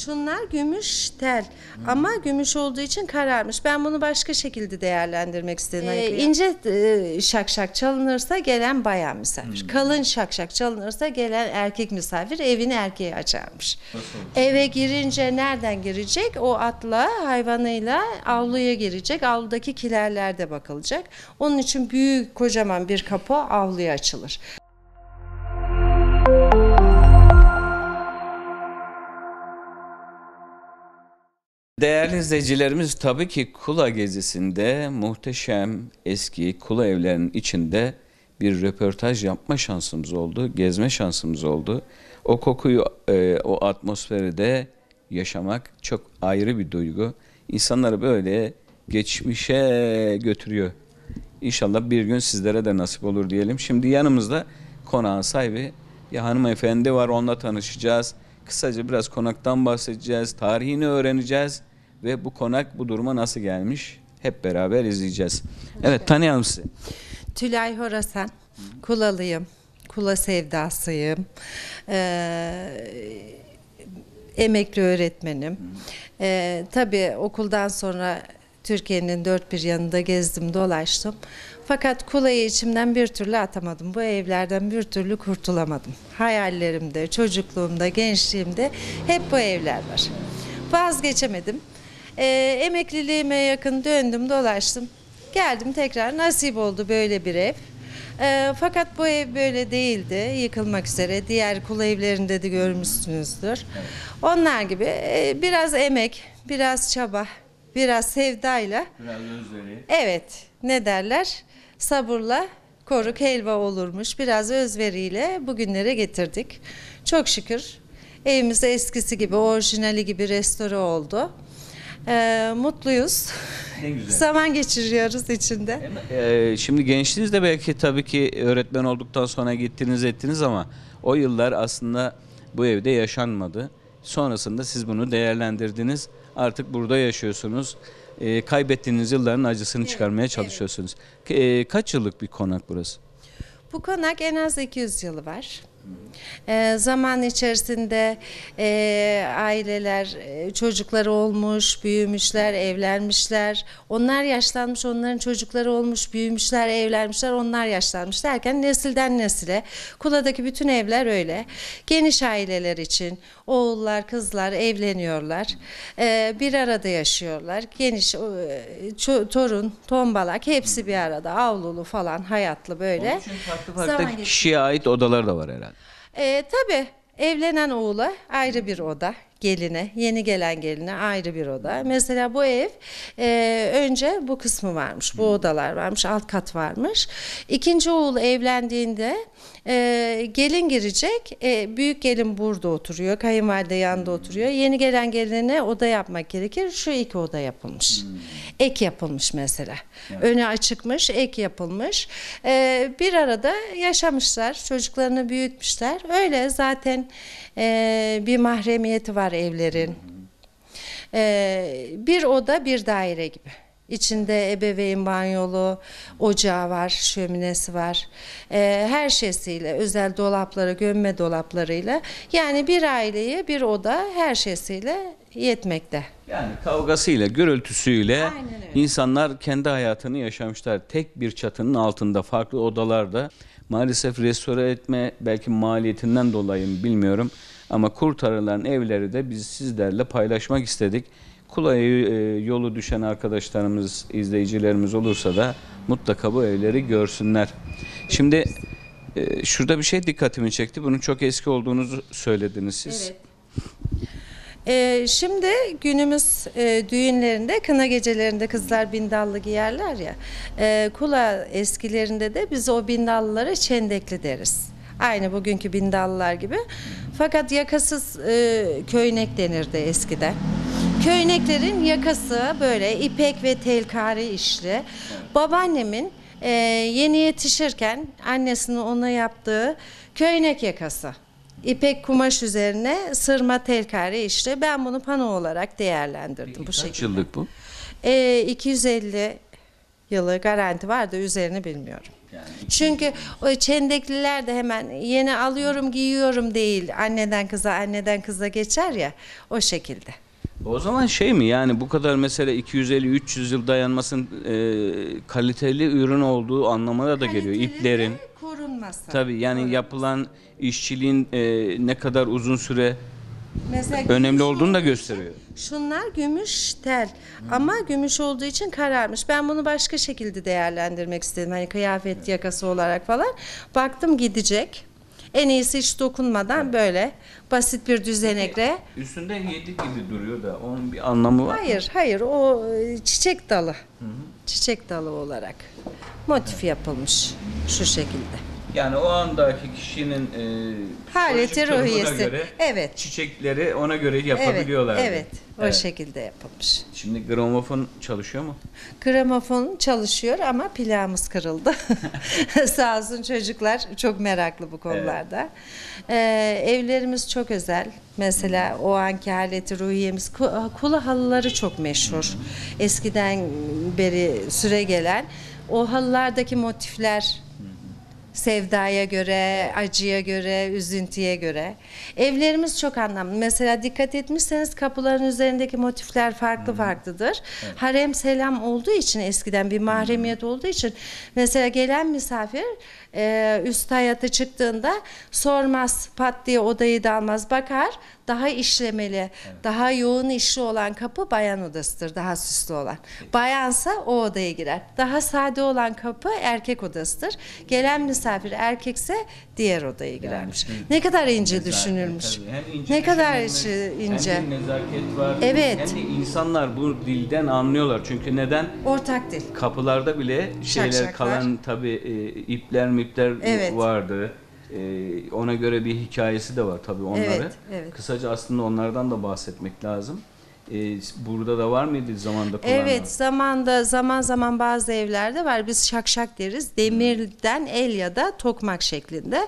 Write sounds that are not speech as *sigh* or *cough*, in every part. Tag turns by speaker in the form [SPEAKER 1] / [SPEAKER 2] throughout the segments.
[SPEAKER 1] Şunlar gümüş tel ama gümüş olduğu için kararmış. Ben bunu başka şekilde değerlendirmek istedim. Ee, Hani e, şakşak çalınırsa gelen bayan misafir. Hmm. Kalın şakşak çalınırsa gelen erkek misafir evini erkeğe açarmış. Eve girince nereden girecek? O atla, hayvanıyla avluya girecek. Avludaki kilerlerde bakılacak. Onun için büyük kocaman bir kapı avluya açılır.
[SPEAKER 2] Değerli izleyicilerimiz tabii ki Kula gezisinde muhteşem eski Kula evlerinin içinde bir röportaj yapma şansımız oldu, gezme şansımız oldu. O kokuyu, e, o atmosferi de yaşamak çok ayrı bir duygu. İnsanları böyle geçmişe götürüyor. İnşallah bir gün sizlere de nasip olur diyelim. Şimdi yanımızda konağın sahibi bir hanımefendi var onunla tanışacağız. Kısaca biraz konaktan bahsedeceğiz, tarihini öğreneceğiz ve bu konak bu duruma nasıl gelmiş hep beraber izleyeceğiz. Evet tanıyalım sizi.
[SPEAKER 1] Tülay Horasan, Kulalıyım, Kula sevdasıyım. Ee, emekli öğretmenim. Ee, tabii okuldan sonra Türkiye'nin dört bir yanında gezdim, dolaştım. Fakat Kula'yı içimden bir türlü atamadım. Bu evlerden bir türlü kurtulamadım. Hayallerimde, çocukluğumda, gençliğimde hep bu evler var. Vazgeçemedim. E, emekliliğime yakın döndüm dolaştım. Geldim tekrar nasip oldu böyle bir ev. E, fakat bu ev böyle değildi. Yıkılmak üzere. Diğer kul evlerinde de görmüşsünüzdür. Onlar gibi e, biraz emek, biraz çaba, biraz sevdayla. Biraz özveri. Evet. Ne derler? Sabırla koruk helva olurmuş. Biraz özveriyle bugünlere getirdik. Çok şükür evimiz eskisi gibi, orijinali gibi restore oldu. Ee, mutluyuz. Zaman geçiriyoruz içinde.
[SPEAKER 2] Ee, şimdi gençliğinizde belki tabii ki öğretmen olduktan sonra gittiniz ettiniz ama o yıllar aslında bu evde yaşanmadı. Sonrasında siz bunu değerlendirdiniz. Artık burada yaşıyorsunuz. Ee, kaybettiğiniz yılların acısını çıkarmaya çalışıyorsunuz. Ee, kaç yıllık bir konak burası?
[SPEAKER 1] Bu konak en az 200 yılı var. E, zaman içerisinde e, aileler e, çocukları olmuş, büyümüşler, evlenmişler. Onlar yaşlanmış, onların çocukları olmuş, büyümüşler, evlenmişler, onlar yaşlanmış derken nesilden nesile. Kula'daki bütün evler öyle. Geniş aileler için oğullar, kızlar evleniyorlar. E, bir arada yaşıyorlar. Geniş e, torun, tombalak hepsi bir arada. Avlulu falan hayatlı böyle. Onun için farklı farklı Zaman
[SPEAKER 2] kişiye ait odalar da var herhalde.
[SPEAKER 1] E, tabii evlenen oğula ayrı bir oda geline, yeni gelen geline ayrı bir oda. Mesela bu ev e, önce bu kısmı varmış, bu hmm. odalar varmış, alt kat varmış. İkinci oğul evlendiğinde e, gelin girecek, e, büyük gelin burada oturuyor, kayınvalide yanında hmm. oturuyor. Yeni gelen geline oda yapmak gerekir. Şu iki oda yapılmış. Hmm. Ek yapılmış mesela. Öne Önü açıkmış, ek yapılmış. E, bir arada yaşamışlar, çocuklarını büyütmüşler. Öyle zaten e, bir mahremiyeti var var evlerin. Ee, bir oda bir daire gibi. İçinde ebeveyn banyolu, ocağı var, şöminesi var. Ee, her şeysiyle, özel dolapları, gömme dolaplarıyla. Yani bir aileye bir oda her şeysiyle yetmekte. Yani
[SPEAKER 2] kavgasıyla, gürültüsüyle insanlar kendi hayatını yaşamışlar. Tek bir çatının altında, farklı odalarda. Maalesef restore etme belki maliyetinden dolayı bilmiyorum ama kurtarılan evleri de biz sizlerle paylaşmak istedik. Kula e, yolu düşen arkadaşlarımız, izleyicilerimiz olursa da mutlaka bu evleri görsünler. Şimdi e, şurada bir şey dikkatimi çekti. Bunun çok eski olduğunu söylediniz siz. Evet.
[SPEAKER 1] Ee, şimdi günümüz e, düğünlerinde, kına gecelerinde kızlar bindallı giyerler ya. E, kula eskilerinde de biz o bindallılara çendekli deriz. Aynı bugünkü bindallılar gibi. Fakat yakasız e, köynek denirdi eskiden. Köyneklerin yakası böyle ipek ve telkari işli. Babaannemin e, yeni yetişirken annesinin ona yaptığı köynek yakası. İpek kumaş üzerine sırma telkari işli. Ben bunu pano olarak değerlendirdim Peki, bu şekilde. Kaç yıllık bu? E, 250 yılı garanti var da üzerini bilmiyorum. Yani. Çünkü o e, çendekliler de hemen yeni alıyorum giyiyorum değil. Anneden kıza anneden kıza geçer ya o şekilde.
[SPEAKER 2] O zaman şey mi yani bu kadar mesela 250-300 yıl dayanmasın e, kaliteli ürün olduğu anlamına da geliyor Kaliteli de iplerin.
[SPEAKER 3] korunması.
[SPEAKER 2] Tabii yani yapılan işçiliğin e, ne kadar uzun süre
[SPEAKER 1] Mesela önemli
[SPEAKER 2] olduğunu da gösteriyor.
[SPEAKER 1] Şunlar gümüş tel hmm. ama gümüş olduğu için kararmış. Ben bunu başka şekilde değerlendirmek istedim. Hani kıyafet yakası olarak falan. Baktım gidecek. En iyisi hiç dokunmadan evet. böyle basit bir düzenekle.
[SPEAKER 2] Üstünde yedi gibi duruyor da onun bir anlamı var. Hayır,
[SPEAKER 1] hayır. O e, çiçek dalı. Hı Çiçek dalı olarak motif evet. yapılmış şu şekilde.
[SPEAKER 2] Yani o andaki kişinin e, Haleti, ruhiyesi. göre Evet. çiçekleri ona göre yapabiliyorlar. Evet, evet, o
[SPEAKER 1] şekilde yapılmış.
[SPEAKER 2] Şimdi gramofon çalışıyor mu?
[SPEAKER 1] Gramofon çalışıyor ama plağımız kırıldı. *laughs* *laughs* Sağ olsun çocuklar çok meraklı bu konularda. Ee, evlerimiz çok özel. Mesela o anki haleti ruhiyemiz kula halıları çok meşhur. Hmm. Eskiden beri süre gelen o halılardaki motifler Sevdaya göre, acıya göre, üzüntüye göre. Evlerimiz çok anlamlı. Mesela dikkat etmişseniz kapıların üzerindeki motifler farklı farklıdır. Evet. Harem selam olduğu için eskiden bir mahremiyet olduğu için mesela gelen misafir üst hayata çıktığında sormaz pat diye odayı da almaz bakar daha işlemeli, evet. daha yoğun işli olan kapı bayan odasıdır, daha süslü olan. Bayansa o odaya girer. Daha sade olan kapı erkek odasıdır. Gelen misafir erkekse diğer odaya girermiş. Yani ne kadar ince nezaket, düşünülmüş. Ince ne kadar ince. Hem nezaket
[SPEAKER 2] var. Evet. Hem de insanlar bu dilden anlıyorlar. Çünkü neden? Ortak dil. Kapılarda bile şeyler Şakşaklar. kalan tabii e, ipler mipler evet. vardı. Ee, ona göre bir hikayesi de var tabii onları. Evet, evet. Kısaca aslında onlardan da bahsetmek lazım. E, burada da var mıydı zamanda kullanan? Evet
[SPEAKER 1] zamanda zaman zaman bazı evlerde var. Biz şakşak deriz. Demirden el ya da tokmak şeklinde. Hı hı.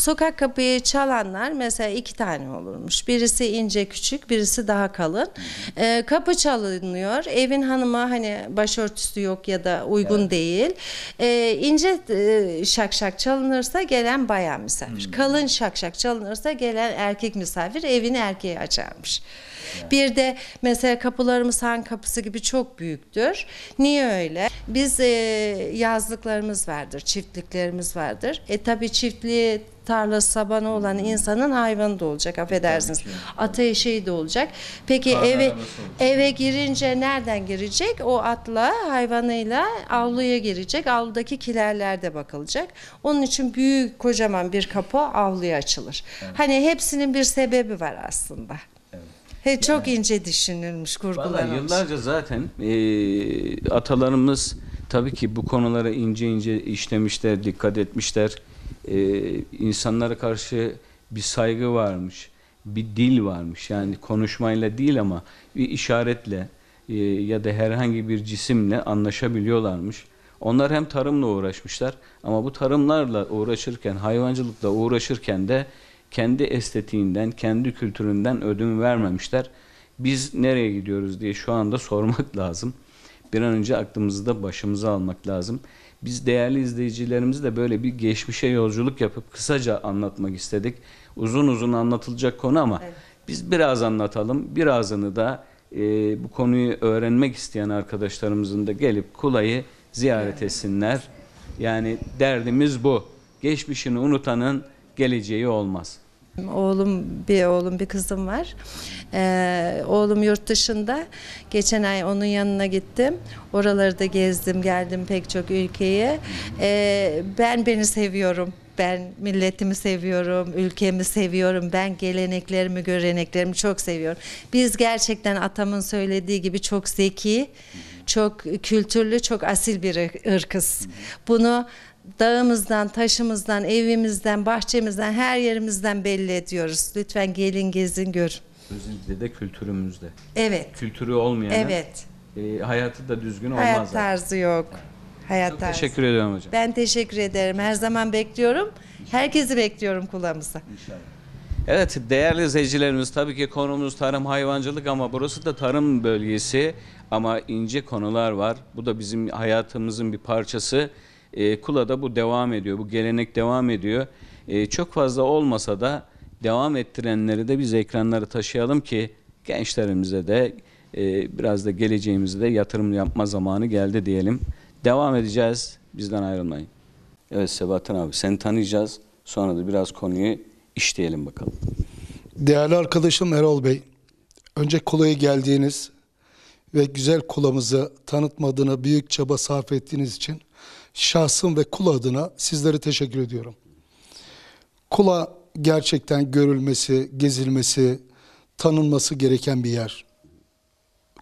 [SPEAKER 1] Sokak kapıyı çalanlar mesela iki tane olurmuş. Birisi ince küçük, birisi daha kalın. E, kapı çalınıyor. Evin hanımı hani başörtüsü yok ya da uygun evet. değil. E, ince e, şakşak çalınırsa gelen bayan misafir. Hı hmm. hı. Kalın şakşak çalınırsa gelen erkek misafir evini erkeğe açarmış. Bir de mesela kapılarımız han kapısı gibi çok büyüktür. Niye öyle? Biz e, yazlıklarımız vardır, çiftliklerimiz vardır. E tabii çiftliği tarla sabanı olan hmm. insanın hayvanı da olacak affedersiniz. Ata eşeği de olacak. Peki Tarla eve eve girince nereden girecek? O atla hayvanıyla avluya girecek. Avludaki kilerlerde bakılacak. Onun için büyük kocaman bir kapı avluya açılır. Hani hepsinin bir sebebi var aslında. He, çok yani, ince düşünülmüş, kurgulanmış. yıllarca
[SPEAKER 2] zaten e, atalarımız tabii ki bu konulara ince ince işlemişler, dikkat etmişler. E, insanlara karşı bir saygı varmış, bir dil varmış. Yani konuşmayla değil ama bir işaretle e, ya da herhangi bir cisimle anlaşabiliyorlarmış. Onlar hem tarımla uğraşmışlar ama bu tarımlarla uğraşırken, hayvancılıkla uğraşırken de kendi estetiğinden, kendi kültüründen ödün vermemişler. Biz nereye gidiyoruz diye şu anda sormak *laughs* lazım. Bir an önce aklımızı da başımıza almak lazım. Biz değerli izleyicilerimizle böyle bir geçmişe yolculuk yapıp kısaca anlatmak istedik. Uzun uzun anlatılacak konu ama evet. biz biraz anlatalım. Birazını da e, bu konuyu öğrenmek isteyen arkadaşlarımızın da gelip Kula'yı ziyaret evet. etsinler. Yani derdimiz bu. Geçmişini unutanın geleceği olmaz.
[SPEAKER 1] Oğlum bir oğlum bir kızım var. Ee, oğlum yurt dışında. Geçen ay onun yanına gittim. Oraları da gezdim, geldim pek çok ülkeye. Ee, ben beni seviyorum. Ben milletimi seviyorum, ülkemi seviyorum. Ben geleneklerimi, göreneklerimi çok seviyorum. Biz gerçekten atamın söylediği gibi çok zeki, çok kültürlü, çok asil bir ırkız. Bunu dağımızdan, taşımızdan, evimizden, bahçemizden, her yerimizden belli ediyoruz. Lütfen gelin gezin görün.
[SPEAKER 2] Özellikle de kültürümüzde. Evet. Kültürü olmayan evet. E, hayatı da düzgün olmaz. Hayat
[SPEAKER 1] tarzı yok. Hayat Çok tarzı. teşekkür ediyorum hocam. Ben teşekkür ederim. Her zaman bekliyorum. İnşallah. Herkesi bekliyorum kulağımıza. İnşallah.
[SPEAKER 2] Evet değerli izleyicilerimiz tabii ki konumuz tarım hayvancılık ama burası da tarım bölgesi ama ince konular var. Bu da bizim hayatımızın bir parçası. E, ee, Kula'da bu devam ediyor, bu gelenek devam ediyor. E, çok fazla olmasa da devam ettirenleri de biz ekranları taşıyalım ki gençlerimize de e, biraz da geleceğimize de yatırım yapma zamanı geldi diyelim. Devam edeceğiz, bizden ayrılmayın. Evet Sebahattin abi seni tanıyacağız, sonra da biraz konuyu işleyelim bakalım.
[SPEAKER 3] Değerli arkadaşım Erol Bey, önce Kula'ya geldiğiniz ve güzel kulamızı tanıtmadığına büyük çaba sarf ettiğiniz için şahsım ve kul adına sizlere teşekkür ediyorum. Kula gerçekten görülmesi, gezilmesi, tanınması gereken bir yer.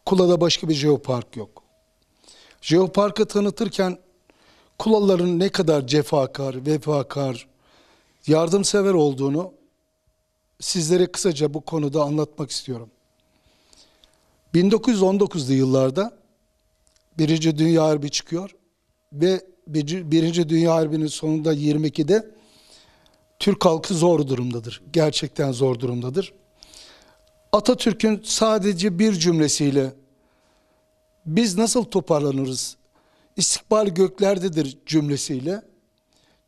[SPEAKER 3] Kula'da başka bir jeopark yok. Jeoparkı tanıtırken Kulaların ne kadar cefakar, vefakar, yardımsever olduğunu sizlere kısaca bu konuda anlatmak istiyorum. 1919'lu yıllarda Birinci Dünya Harbi çıkıyor ve Birinci Dünya Harbi'nin sonunda 22'de Türk halkı zor durumdadır. Gerçekten zor durumdadır. Atatürk'ün sadece bir cümlesiyle biz nasıl toparlanırız? İstikbal göklerdedir cümlesiyle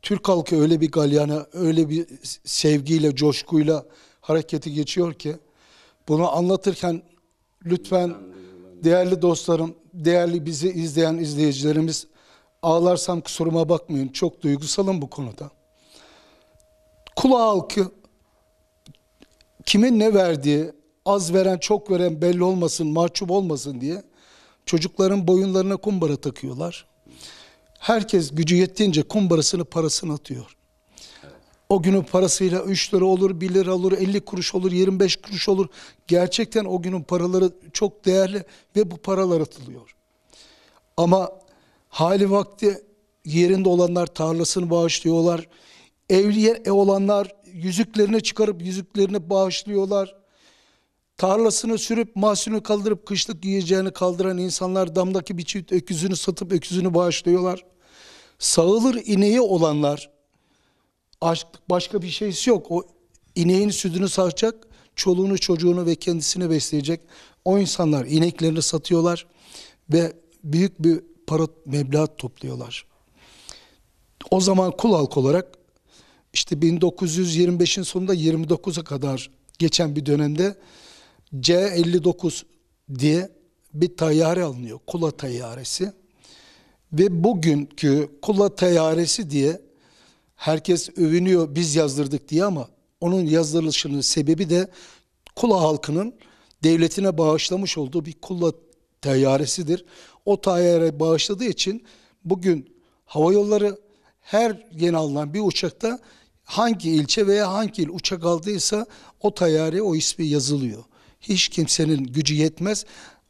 [SPEAKER 3] Türk halkı öyle bir galyana, öyle bir sevgiyle, coşkuyla hareketi geçiyor ki bunu anlatırken lütfen değerli dostlarım, değerli bizi izleyen izleyicilerimiz Ağlarsam kusuruma bakmayın. Çok duygusalım bu konuda. Kula halkı kimin ne verdiği, az veren çok veren belli olmasın, mahcup olmasın diye çocukların boyunlarına kumbara takıyorlar. Herkes gücü yettiğince kumbarasını parasını atıyor. O günün parasıyla 3 lira olur, 1 lira olur, 50 kuruş olur, 25 kuruş olur. Gerçekten o günün paraları çok değerli ve bu paralar atılıyor. Ama Hali vakti yerinde olanlar tarlasını bağışlıyorlar. Evliye e, olanlar yüzüklerini çıkarıp yüzüklerini bağışlıyorlar. Tarlasını sürüp mahsulünü kaldırıp kışlık yiyeceğini kaldıran insanlar damdaki bir çift öküzünü satıp öküzünü bağışlıyorlar. Sağılır ineği olanlar açlık başka bir şeysi yok. O ineğin sütünü sağacak, çoluğunu çocuğunu ve kendisini besleyecek. O insanlar ineklerini satıyorlar ve büyük bir para meblağ topluyorlar. O zaman kul halk olarak işte 1925'in sonunda 29'a kadar geçen bir dönemde C59 diye bir tayyare alınıyor. Kula tayyaresi. Ve bugünkü kula tayyaresi diye herkes övünüyor biz yazdırdık diye ama onun yazdırılışının sebebi de kula halkının devletine bağışlamış olduğu bir kula teyyaresidir. O tayyare bağışladığı için bugün hava yolları her yeni alınan bir uçakta hangi ilçe veya hangi il uçak aldıysa o tayyare o ismi yazılıyor. Hiç kimsenin gücü yetmez.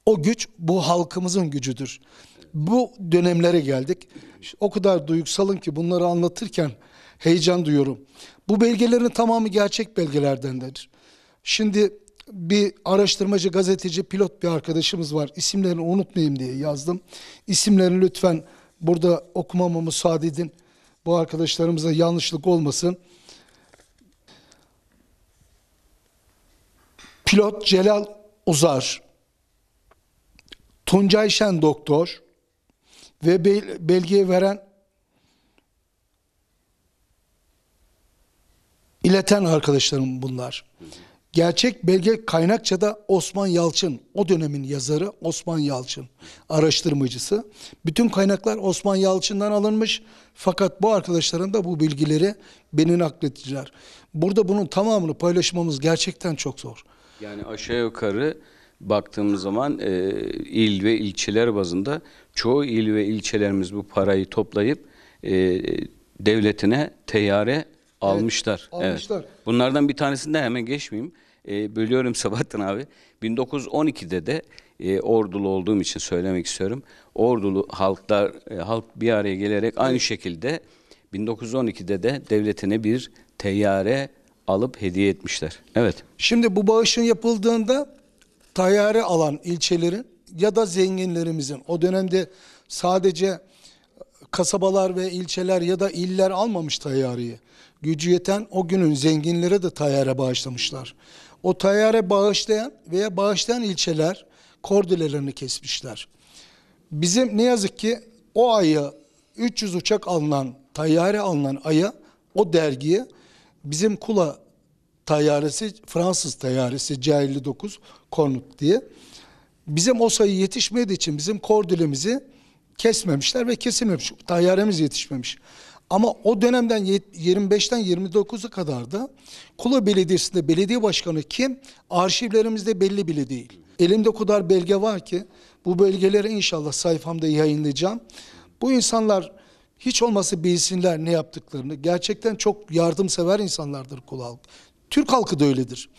[SPEAKER 3] O güç bu halkımızın gücüdür. Bu dönemlere geldik. O kadar duygusalım ki bunları anlatırken heyecan duyuyorum. Bu belgelerin tamamı gerçek belgelerdendir. Şimdi bir araştırmacı, gazeteci, pilot bir arkadaşımız var. İsimlerini unutmayayım diye yazdım. İsimlerini lütfen burada okumama müsaade edin. Bu arkadaşlarımıza yanlışlık olmasın. Pilot Celal Uzar, Tuncay Şen doktor ve bel belgeyi veren ileten arkadaşlarım bunlar. Hı hı. Gerçek belge kaynakça da Osman Yalçın, o dönemin yazarı Osman Yalçın, araştırmacısı. Bütün kaynaklar Osman Yalçın'dan alınmış. Fakat bu arkadaşların da bu bilgileri beni naklettiler. Burada bunun tamamını paylaşmamız gerçekten çok zor.
[SPEAKER 2] Yani aşağı yukarı baktığımız zaman e, il ve ilçeler bazında çoğu il ve ilçelerimiz bu parayı toplayıp e, devletine teyare almışlar. Evet, almışlar. Evet. Bunlardan bir tanesini de hemen geçmeyeyim e, bölüyorum *laughs* Sabahattin abi. 1912'de de e, ordulu olduğum için söylemek istiyorum. Ordulu halklar e, halk bir araya gelerek aynı şekilde 1912'de de devletine bir teyyare alıp hediye etmişler. Evet.
[SPEAKER 3] Şimdi bu bağışın yapıldığında tayyare alan ilçelerin ya da zenginlerimizin o dönemde sadece kasabalar ve ilçeler ya da iller almamış tayyareyi. Gücü yeten o günün zenginlere de tayyare bağışlamışlar. O tayyare bağışlayan veya bağışlayan ilçeler kordilelerini kesmişler. Bizim ne yazık ki o ayı 300 uçak alınan, tayyare alınan aya o dergiye bizim Kula tayyaresi, Fransız tayyaresi C59 Kornut diye. Bizim o sayı yetişmediği için bizim kordilemizi kesmemişler ve kesilmemiş. Tayyaremiz yetişmemiş. Ama o dönemden 25'ten 29'a kadar da Kula Belediyesi'nde belediye başkanı kim? Arşivlerimizde belli bile değil. Elimde o kadar belge var ki bu belgeleri inşallah sayfamda yayınlayacağım. Bu insanlar hiç olması bilsinler ne yaptıklarını. Gerçekten çok yardımsever insanlardır Kula halkı. Türk halkı da öyledir.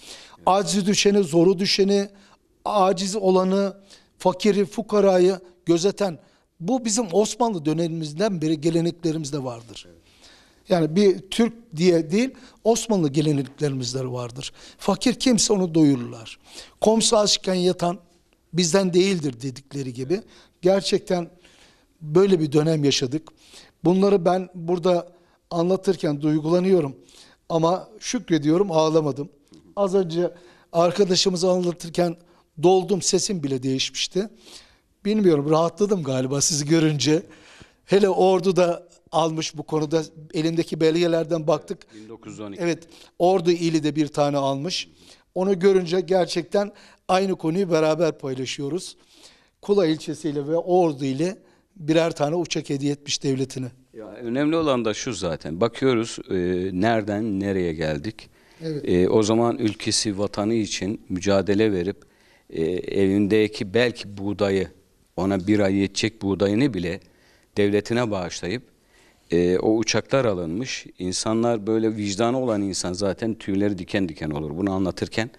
[SPEAKER 3] Acizi düşeni, zoru düşeni, aciz olanı, fakiri, fukarayı gözeten bu bizim Osmanlı dönemimizden beri geleneklerimizde vardır. Yani bir Türk diye değil Osmanlı geleneklerimizde vardır. Fakir kimse onu doyururlar. Komşu açken yatan bizden değildir dedikleri gibi. Gerçekten böyle bir dönem yaşadık. Bunları ben burada anlatırken duygulanıyorum. Ama şükrediyorum ağlamadım. Az önce arkadaşımızı anlatırken doldum sesim bile değişmişti bilmiyorum rahatladım galiba sizi görünce. Hele ordu da almış bu konuda elindeki belgelerden baktık.
[SPEAKER 2] 1912.
[SPEAKER 3] Evet Ordu ili de bir tane almış. Onu görünce gerçekten aynı konuyu beraber paylaşıyoruz. Kula ilçesiyle ve Ordu ile birer tane uçak hediye etmiş devletine.
[SPEAKER 2] Ya, önemli olan da şu zaten bakıyoruz e, nereden nereye geldik. Evet. E, o zaman ülkesi vatanı için mücadele verip e, evindeki belki buğdayı ona bir ay yetecek buğdayını bile devletine bağışlayıp e, o uçaklar alınmış. İnsanlar böyle vicdanı olan insan zaten tüyleri diken diken olur bunu anlatırken.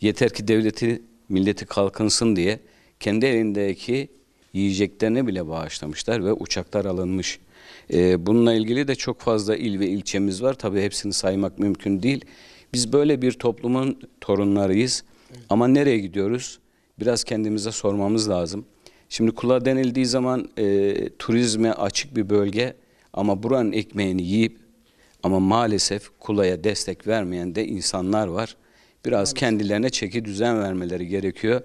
[SPEAKER 2] Yeter ki devleti, milleti kalkınsın diye kendi elindeki yiyeceklerini bile bağışlamışlar ve uçaklar alınmış. E, bununla ilgili de çok fazla il ve ilçemiz var. Tabii hepsini saymak mümkün değil. Biz böyle bir toplumun torunlarıyız. Ama nereye gidiyoruz? Biraz kendimize sormamız lazım. Şimdi Kula denildiği zaman e, turizme açık bir bölge ama buranın ekmeğini yiyip ama maalesef Kula'ya destek vermeyen de insanlar var. Biraz evet. kendilerine çeki düzen vermeleri gerekiyor.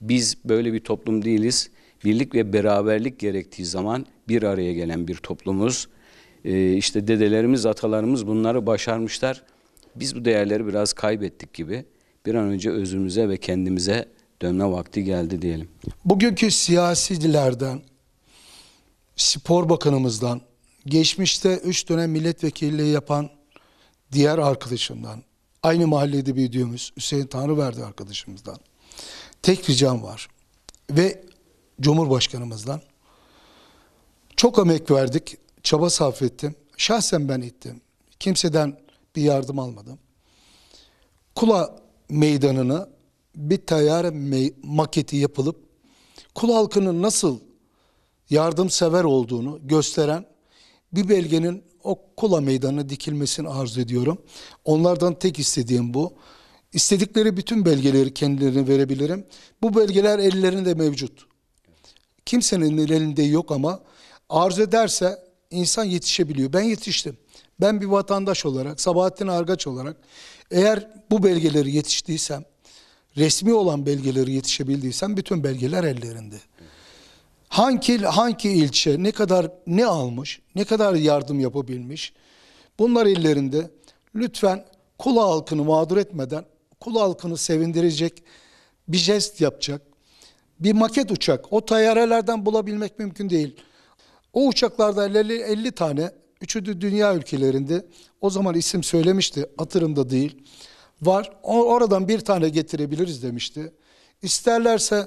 [SPEAKER 2] Biz böyle bir toplum değiliz. Birlik ve beraberlik gerektiği zaman bir araya gelen bir toplumuz. Ee, işte dedelerimiz, atalarımız bunları başarmışlar. Biz bu değerleri biraz kaybettik gibi. Bir an önce özümüze ve kendimize dönme vakti geldi diyelim.
[SPEAKER 3] Bugünkü siyasilerden, spor bakanımızdan, geçmişte 3 dönem milletvekilliği yapan diğer arkadaşımdan, aynı mahallede büyüdüğümüz Hüseyin Tanrıverdi arkadaşımızdan tek ricam var. Ve Cumhurbaşkanımızdan çok emek verdik, çaba sarf ettim. Şahsen ben ittim, Kimseden bir yardım almadım. Kula meydanını bir tayyare maketi yapılıp kul halkının nasıl yardımsever olduğunu gösteren bir belgenin o kula meydanına dikilmesini arzu ediyorum. Onlardan tek istediğim bu. İstedikleri bütün belgeleri kendilerine verebilirim. Bu belgeler ellerinde mevcut. Kimsenin elinde yok ama arzu ederse insan yetişebiliyor. Ben yetiştim. Ben bir vatandaş olarak, Sabahattin Argaç olarak eğer bu belgeleri yetiştiysem resmi olan belgeleri yetişebildiysen bütün belgeler ellerinde. Hangi hangi ilçe ne kadar ne almış, ne kadar yardım yapabilmiş? Bunlar ellerinde. Lütfen kula halkını mağdur etmeden kula halkını sevindirecek bir jest yapacak. Bir maket uçak. O tayyarelerden bulabilmek mümkün değil. O uçaklarda 50, 50 tane, üçü de dünya ülkelerinde. O zaman isim söylemişti, hatırımda değil var. Oradan bir tane getirebiliriz demişti. İsterlerse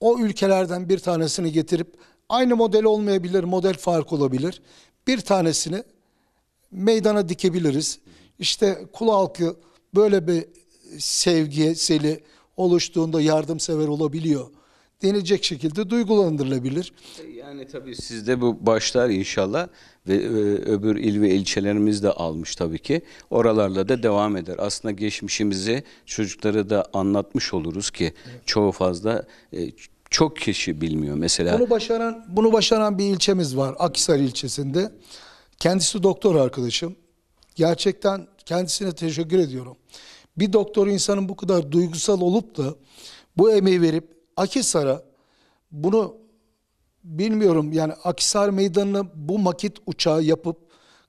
[SPEAKER 3] o ülkelerden bir tanesini getirip aynı model olmayabilir, model fark olabilir. Bir tanesini meydana dikebiliriz. İşte kul halkı böyle bir sevgiseli oluştuğunda yardımsever olabiliyor denilecek şekilde duygulandırılabilir.
[SPEAKER 2] Yani tabii sizde bu başlar inşallah ve e, öbür il ve ilçelerimiz de almış tabii ki. Oralarla da devam eder. Aslında geçmişimizi çocuklara da anlatmış oluruz ki çoğu fazla e, çok kişi bilmiyor mesela. Bunu
[SPEAKER 3] başaran bunu başaran bir ilçemiz var Akisar ilçesinde. Kendisi doktor arkadaşım. Gerçekten kendisine teşekkür ediyorum. Bir doktor insanın bu kadar duygusal olup da bu emeği verip Akisara bunu bilmiyorum yani Akisar Meydanı'nı bu makit uçağı yapıp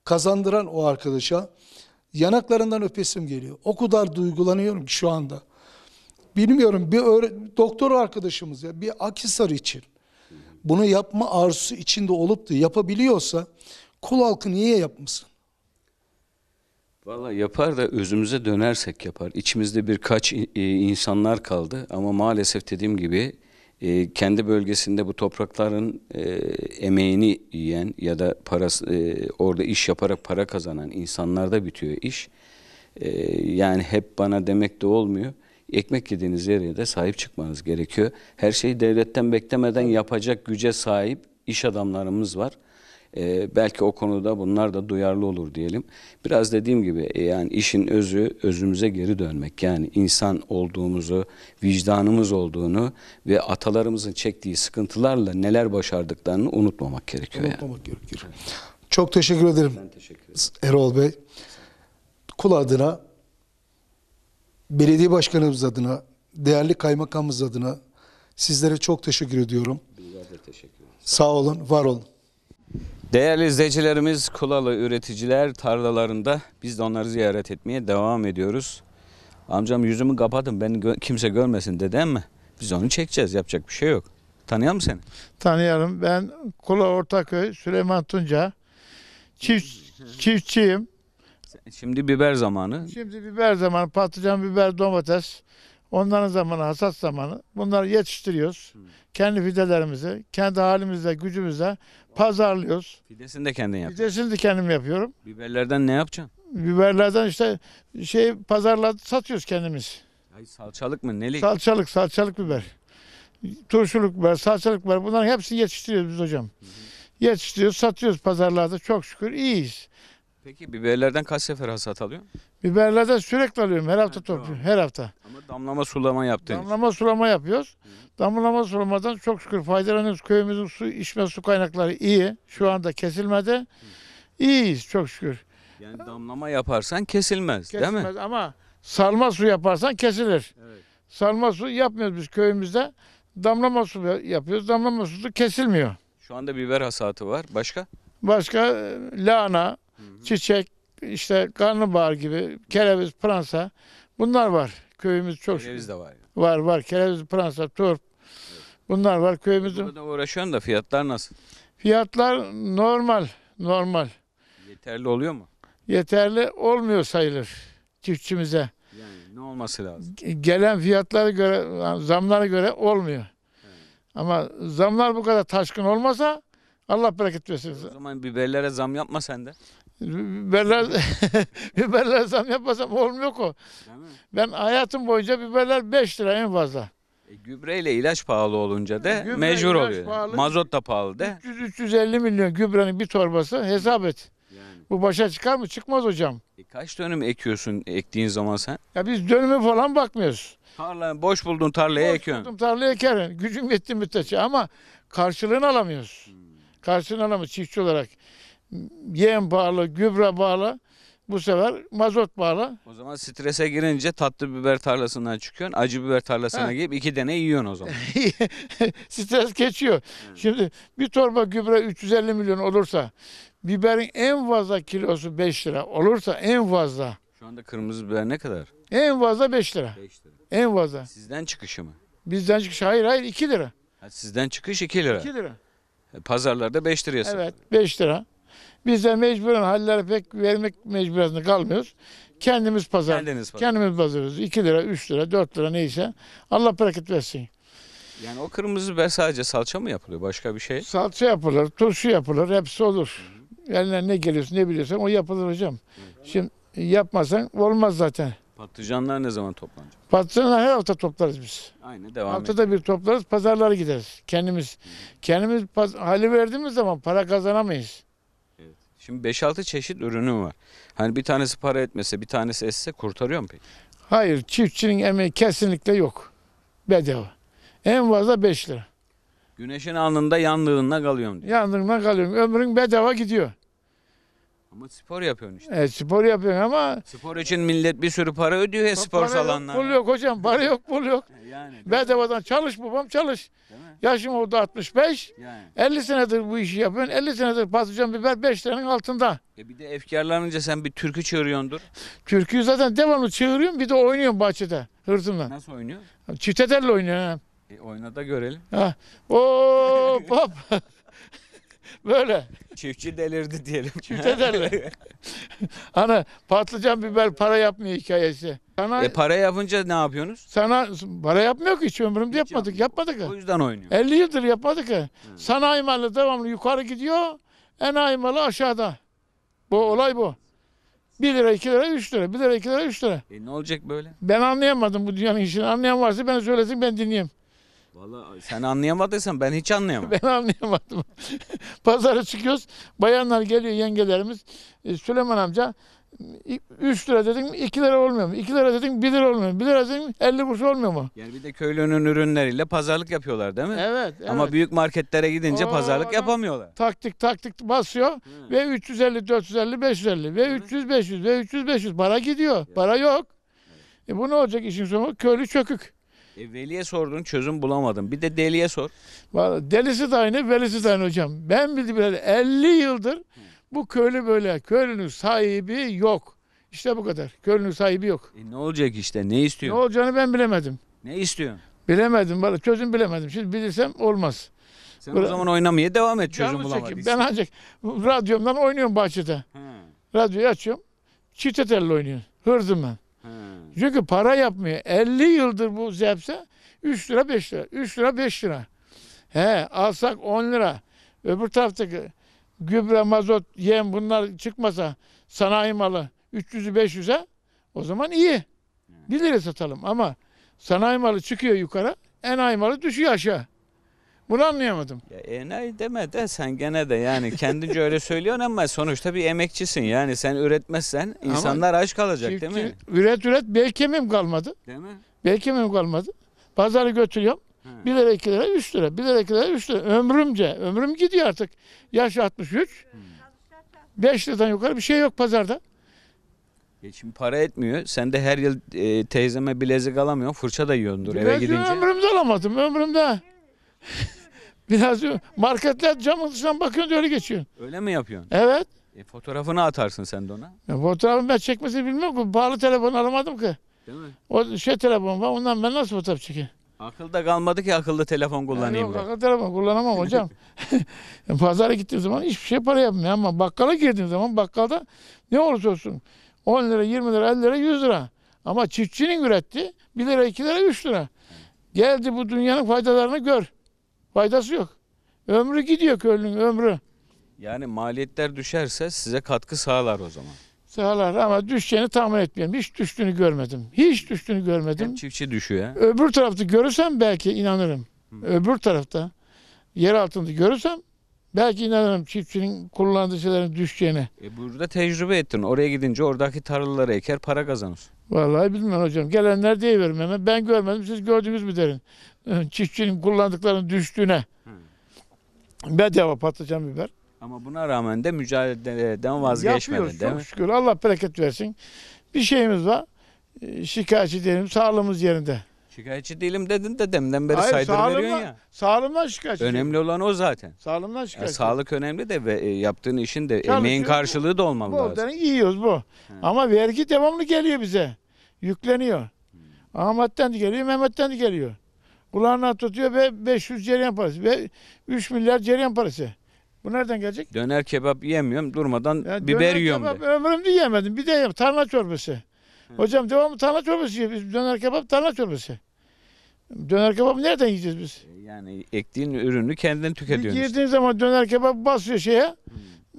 [SPEAKER 3] kazandıran o arkadaşa yanaklarından öpesim geliyor. O kadar duygulanıyorum ki şu anda. Bilmiyorum bir doktor arkadaşımız ya bir Akisar için bunu yapma arzusu içinde olup da yapabiliyorsa kul halkı niye yapmasın?
[SPEAKER 2] Valla yapar da özümüze dönersek yapar. İçimizde birkaç insanlar kaldı ama maalesef dediğim gibi e, kendi bölgesinde bu toprakların e, emeğini yiyen ya da parası e, orada iş yaparak para kazanan insanlarda bitiyor iş. E, yani hep bana demek de olmuyor. Ekmek yediğiniz yere de sahip çıkmanız gerekiyor. Her şeyi devletten beklemeden yapacak güce sahip iş adamlarımız var. E, belki o konuda bunlar da duyarlı olur diyelim. Biraz dediğim gibi e, yani işin özü özümüze geri dönmek. Yani insan olduğumuzu, vicdanımız olduğunu ve atalarımızın çektiği sıkıntılarla neler başardıklarını unutmamak gerekiyor. Unutmamak
[SPEAKER 3] yani. gerekiyor. Çok teşekkür ederim. Ben teşekkür ederim. Erol Bey. Kul adına, belediye başkanımız adına, değerli kaymakamımız adına sizlere çok teşekkür ediyorum. Bizler de teşekkür ederiz. Sağ olun, var olun.
[SPEAKER 2] Değerli izleyicilerimiz, Kulalı üreticiler tarlalarında biz de onları ziyaret etmeye devam ediyoruz. Amcam yüzümü kapatın beni gö kimse görmesin dedem mi? Biz onu çekeceğiz yapacak bir şey yok. Tanıyalım seni.
[SPEAKER 4] Tanıyalım. Ben Kula Ortaköy Süleyman Tunca. Çift, çiftçiyim.
[SPEAKER 2] Şimdi biber zamanı.
[SPEAKER 4] Şimdi biber zamanı. Patlıcan, biber, domates. Onların zamanı, hasat zamanı. Bunları yetiştiriyoruz. Hı. Kendi fidelerimizi, kendi halimizle, gücümüzle Pazarlıyoruz.
[SPEAKER 2] Fidesini de kendin yap.
[SPEAKER 4] Fidesini de kendim yapıyorum.
[SPEAKER 2] Biberlerden ne yapacaksın?
[SPEAKER 4] Biberlerden işte şey pazarla satıyoruz kendimiz.
[SPEAKER 2] Ay salçalık mı? Nelik? Salçalık,
[SPEAKER 4] salçalık biber. Turşuluk biber, salçalık biber. Bunların hepsini yetiştiriyoruz biz hocam. Hı hı. Yetiştiriyoruz, satıyoruz pazarlarda. Çok şükür iyiyiz.
[SPEAKER 2] Peki biberlerden kaç sefer hasat alıyorsun?
[SPEAKER 4] Biberlerden sürekli alıyorum. Her hafta topluyorum. Her hafta. Ama
[SPEAKER 2] damlama sulama yaptın.
[SPEAKER 4] Damlama sulama yapıyoruz. Damlama sulamadan çok şükür faydalanıyoruz. Köyümüzün su içme su kaynakları iyi. Şu anda kesilmedi. İyiyiz çok şükür.
[SPEAKER 2] Yani damlama yaparsan kesilmez, değil mi? Kesilmez ama
[SPEAKER 4] salma su yaparsan kesilir. Evet. Salma su yapmıyoruz biz köyümüzde. Damlama su yapıyoruz. Damlama su kesilmiyor.
[SPEAKER 2] Şu anda biber hasatı var. Başka?
[SPEAKER 4] Başka e, lahana, Çiçek, işte karnabahar gibi, kereviz, pransa bunlar var. Köyümüz çok Kereviz de var. Yani. var var. Kereviz, pransa, turp bunlar var köyümüzün.
[SPEAKER 2] Burada uğraşıyorsun da fiyatlar nasıl?
[SPEAKER 4] Fiyatlar normal, normal.
[SPEAKER 2] Yeterli oluyor mu?
[SPEAKER 4] Yeterli olmuyor sayılır çiftçimize.
[SPEAKER 2] Yani ne olması lazım?
[SPEAKER 4] Gelen fiyatlara göre, zamlara göre olmuyor. Ama zamlar bu kadar taşkın olmasa Allah bereket versin. O
[SPEAKER 2] zaman biberlere zam yapma sen de.
[SPEAKER 4] Biberler *laughs* biberler zam yapmasam olmuyor ki. Ben hayatım boyunca biberler 5 lira en fazla.
[SPEAKER 2] E, gübreyle ilaç pahalı olunca da e, Gübre, mecbur oluyor. pahalı. Mazot da pahalı da.
[SPEAKER 4] 300-350 milyon gübrenin bir torbası hesap et. Yani. Bu başa çıkar mı? Çıkmaz hocam.
[SPEAKER 2] E, kaç dönüm ekiyorsun ektiğin zaman sen?
[SPEAKER 4] Ya biz dönümü falan bakmıyoruz.
[SPEAKER 2] Tarla, boş bulduğun tarlaya Boş ekiyorsun. buldum,
[SPEAKER 4] tarlaya ekerim. Gücüm yetti müddetçe ama karşılığını alamıyoruz. Hmm. Karşılığını alamıyoruz çiftçi olarak yem bağlı, gübre bağlı. Bu sefer mazot bağlı.
[SPEAKER 2] O zaman strese girince tatlı biber tarlasından çıkıyorsun, acı biber tarlasına ha. iki tane yiyorsun o zaman.
[SPEAKER 4] *laughs* Stres geçiyor. Hmm. Şimdi bir torba gübre 350 milyon olursa, biberin en fazla kilosu 5 lira olursa en fazla.
[SPEAKER 2] Şu anda kırmızı biber ne kadar?
[SPEAKER 4] En fazla 5 lira. 5 lira. En fazla. Sizden çıkışı mı? Bizden çıkış hayır hayır 2 lira.
[SPEAKER 2] Ha, sizden çıkış 2 lira. 2 lira. E, pazarlarda 5 liraya Evet
[SPEAKER 4] 5 lira. Biz de mecburen hallere pek vermek mecburiyetinde kalmıyoruz. Kendimiz
[SPEAKER 2] pazar. Kendiniz pazar.
[SPEAKER 4] Kendimiz pazarız. 2 lira, 3 lira, 4 lira neyse. Allah bereket versin.
[SPEAKER 2] Yani o kırmızı biber sadece salça mı yapılıyor? Başka bir şey?
[SPEAKER 4] Salça yapılır, turşu yapılır, hepsi olur. Yani ne geliyorsa ne biliyorsan o yapılır hocam. Şimdi yapmasan olmaz zaten.
[SPEAKER 2] Patlıcanlar ne zaman toplanacak?
[SPEAKER 4] Patlıcanlar her hafta toplarız biz. Aynı devam Haftada ediyor. bir toplarız, pazarlara gideriz. Kendimiz kendimiz paz- hali verdiğimiz zaman para kazanamayız.
[SPEAKER 2] Şimdi 5-6 çeşit ürünü var. Hani bir tanesi para etmese, bir tanesi esse kurtarıyor mu peki?
[SPEAKER 4] Hayır, çiftçinin emeği kesinlikle yok. Bedava. En fazla 5 lira.
[SPEAKER 2] Güneşin alnında yandığında kalıyorum
[SPEAKER 4] diyor. Yandığına kalıyorum. Ömrün bedava gidiyor.
[SPEAKER 2] Ama spor yapıyorsun işte. E, spor yapıyorsun ama Spor için millet bir sürü para ödüyor ya spor para Yok, pul
[SPEAKER 4] yok hocam, para yok, pul yok. E, yani. Bedavadan çalış babam çalış. Değil mi? Yaşım oldu 65. Yani. 50 senedir bu işi yapıyorsun. 50 senedir patlıcan biber 5 liranın altında.
[SPEAKER 2] E bir de efkarlanınca sen bir türkü çığırıyordur. Türküyü zaten
[SPEAKER 4] devamlı çığırıyorum bir de oynuyorum bahçede hırtımla. Nasıl oynuyor? Çiftelerle oynuyorum. ha.
[SPEAKER 2] E, oyna da görelim.
[SPEAKER 4] Ha. Oo pop. *laughs* Böyle.
[SPEAKER 2] Çiftçi delirdi diyelim. Çiftçi derler.
[SPEAKER 4] *laughs* hani patlıcan biber para yapmıyor hikayesi. Sana, E para
[SPEAKER 2] yapınca ne yapıyorsunuz?
[SPEAKER 4] sana para yapmıyor ki hiç ömrümde yapmadık. Yapmadık. O yüzden oynuyor. 50 yıldır yapmadık. ha. Hmm. Sanayi malı devamlı yukarı gidiyor. Enayi malı aşağıda. Bu hmm. olay bu. 1 lira 2 lira 3 lira 1 lira 2 lira 3 lira.
[SPEAKER 2] E ne olacak böyle?
[SPEAKER 4] Ben anlayamadım bu dünyanın işini. Anlayan varsa ben söylesin ben dinleyeyim.
[SPEAKER 2] Vallahi sen anlayamadıysan ben hiç anlayamam. *laughs*
[SPEAKER 4] Ben anlayamadım. Pazara çıkıyoruz. Bayanlar geliyor yengelerimiz. E, Süleyman amca 3 lira dedim 2 lira olmuyor mu? 2 lira dedim 1 lira olmuyor mu? 1 lira dedim 50 kuruş olmuyor mu?
[SPEAKER 2] Yani bir de köylünün ürünleriyle pazarlık yapıyorlar değil mi? Evet. evet. Ama büyük marketlere gidince Oo, pazarlık yapamıyorlar.
[SPEAKER 4] Taktik taktik basıyor Hı. ve 350 450 550 ve Hı. 300 500 ve 300 500 para gidiyor. Ya. Para yok. Evet. E bu ne olacak işin sonu? Köylü çökük.
[SPEAKER 2] E, veliye sordun çözüm bulamadım.
[SPEAKER 4] Bir de deliye sor. Vallahi delisi de aynı, velisi de aynı hocam. Ben bildiğim 50 yıldır bu köylü böyle. Köylünün sahibi yok. İşte bu kadar. Köylünün sahibi
[SPEAKER 2] yok. E, ne olacak işte? Ne Ne
[SPEAKER 4] olacağını ben bilemedim. Ne istiyorsun? Bilemedim valla çözüm bilemedim. Şimdi bilirsem olmaz.
[SPEAKER 2] Sen o zaman oynamaya devam et çözüm Canımı Ben ancak
[SPEAKER 4] radyomdan oynuyorum bahçede. He. Radyoyu açıyorum. Çifte telli oynuyorum. Hırzım ben. Hmm. Çünkü para yapmıyor. 50 yıldır bu zepse 3 lira 5 lira. 3 lira 5 lira. He alsak 10 lira. Öbür taraftaki gübre, mazot, yem bunlar çıkmasa sanayi malı 300'ü 500'e o zaman iyi. 1 lira satalım ama sanayi malı çıkıyor yukarı, en aymalı düşüyor aşağı. Bunu anlayamadım.
[SPEAKER 2] Ya enayi deme de sen gene de yani kendince öyle söylüyorsun ama sonuçta bir emekçisin. Yani sen üretmezsen insanlar aç kalacak değil
[SPEAKER 4] mi? Üret üret belki mi kalmadı? Değil mi? Belki mi kalmadı? Pazarı götürüyorum. He. 1 lira 2 lira 3 lira 1 lira 2 lira 3 lira ömrümce ömrüm gidiyor artık yaş 63 5 hmm. liradan yukarı bir şey yok pazarda.
[SPEAKER 2] E şimdi para etmiyor. Sen de her yıl e, teyzeme bilezik alamıyorsun. Fırça da yiyordur eve gidince.
[SPEAKER 4] ömrümde alamadım ömrümde *laughs* Biraz marketler camın dışından bakıyorsun öyle geçiyorsun.
[SPEAKER 2] Öyle mi yapıyorsun? Evet. E, fotoğrafını atarsın sen de ona.
[SPEAKER 4] Ya fotoğrafı ben çekmesi bilmiyorum ki. Pahalı telefon alamadım ki. Değil mi? O şey telefon var ondan ben nasıl fotoğraf çekeyim?
[SPEAKER 2] Akılda kalmadı ki akıllı telefon kullanayım. Yok akıllı
[SPEAKER 4] telefon kullanamam hocam. *laughs* *laughs* Pazara gittiğim zaman hiçbir şey para yapmıyor ama bakkala girdiğim zaman bakkalda ne olursa olsun 10 lira, 20 lira, 50 lira, 100 lira. Ama çiftçinin üretti 1 lira, 2 lira, 3 lira. Geldi bu dünyanın faydalarını gör. Faydası yok. Ömrü gidiyor köylünün ömrü.
[SPEAKER 2] Yani maliyetler düşerse size katkı sağlar o zaman.
[SPEAKER 4] Sağlar ama düşeceğini tahmin etmiyorum. Hiç düştüğünü görmedim. Hiç düştüğünü görmedim.
[SPEAKER 2] Hep çiftçi düşüyor.
[SPEAKER 4] Öbür tarafta görürsem belki inanırım. Öbür tarafta yer altında görürsem belki inanırım çiftçinin kullandığı şeylerin düşeceğine.
[SPEAKER 2] E burada tecrübe ettin. Oraya gidince oradaki tarlaları eker para kazanır.
[SPEAKER 4] Vallahi bilmem hocam. Gelenler diye hemen. Ben görmedim siz gördünüz mü derin çiftçinin kullandıklarının düştüğüne bedava patlıcan biber.
[SPEAKER 2] Ama buna rağmen de mücadeleden vazgeçmedin Yapıyoruz, değil çok
[SPEAKER 4] şükür. Allah bereket versin. Bir şeyimiz var. Ee, şikayetçi değilim. Sağlığımız yerinde.
[SPEAKER 2] Şikayetçi değilim dedin de demden beri Hayır, saydırıveriyorsun sağlığımdan, ya. sağlığımdan şikayetçi. Önemli olan o zaten. Sağlığımdan Ya şikayetçi. sağlık önemli de ve e, yaptığın işin de Çalışıyor. emeğin karşılığı da olmalı Bu lazım. oltanı
[SPEAKER 4] yiyoruz bu. Ama vergi devamlı geliyor bize. Yükleniyor. Ahmet'ten de geliyor, Mehmet'ten de geliyor. Kulağına tutuyor ve 500 cereyan parası ve 3 milyar cereyan parası. Bu nereden gelecek?
[SPEAKER 2] Döner kebap yemiyorum durmadan Ya biber döner yiyorum. de.
[SPEAKER 4] Kebap, ömrümde yemedim. Bir de yap tarhana çorbası. Hocam devamı tarhana çorbası yiyor. döner kebap tarhana çorbası. Döner kebabı nereden yiyeceğiz biz?
[SPEAKER 2] E, yani ektiğin ürünü kendin Bir tüketiyorsun.
[SPEAKER 4] işte. zaman döner kebabı basıyor şeye.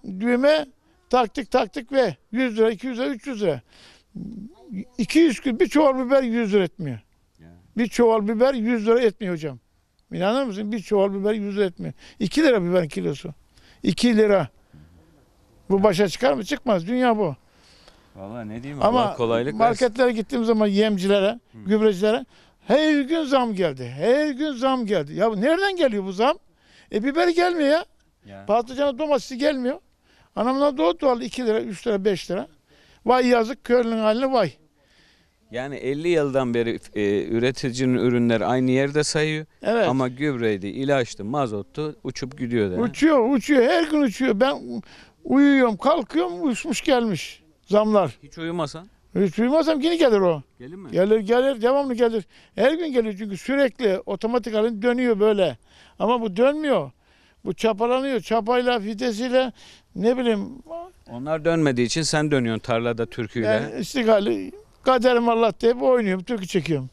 [SPEAKER 4] Düğme taktık taktık ve 100 lira, 200 lira, 300 lira. 200 gün bir çuval biber 100 lira etmiyor. Bir çuval biber 100 lira etmiyor hocam. İnanır mısın? Bir çuval biber 100 lira etmiyor. 2 lira biber kilosu. 2 lira. Bu başa çıkar mı? Çıkmaz. Dünya bu.
[SPEAKER 2] Valla ne diyeyim Ama Allah kolaylık marketlere
[SPEAKER 4] versin. gittiğim zaman yemcilere, Hı. gübrecilere her gün zam geldi. Her gün zam geldi. Ya nereden geliyor bu zam? E biber gelmiyor ya. Yani. Patlıcana domatesi gelmiyor. Anamdan doğdu doğalı 2 lira, 3 lira, 5 lira. Vay yazık körlüğün haline vay.
[SPEAKER 2] Yani 50 yıldan beri e, üreticinin ürünleri aynı yerde sayıyor. Evet. Ama gübreydi, ilaçtı, mazottu uçup gidiyor. Yani.
[SPEAKER 4] Uçuyor, uçuyor. Her gün uçuyor. Ben uyuyorum, kalkıyorum, uçmuş gelmiş zamlar.
[SPEAKER 2] Hiç uyumasan?
[SPEAKER 4] Hiç uyumazsam yine gelir o. Gelir mi? Gelir gelir devamlı gelir. Her gün gelir çünkü sürekli otomatik halinde dönüyor böyle. Ama bu dönmüyor. Bu çapalanıyor. Çapayla, fitesiyle ne bileyim.
[SPEAKER 2] Onlar dönmediği için sen dönüyorsun tarlada türküyle. Yani
[SPEAKER 4] istikrarlı Kaderim Allah deyip oynuyorum, türkü çekiyorum.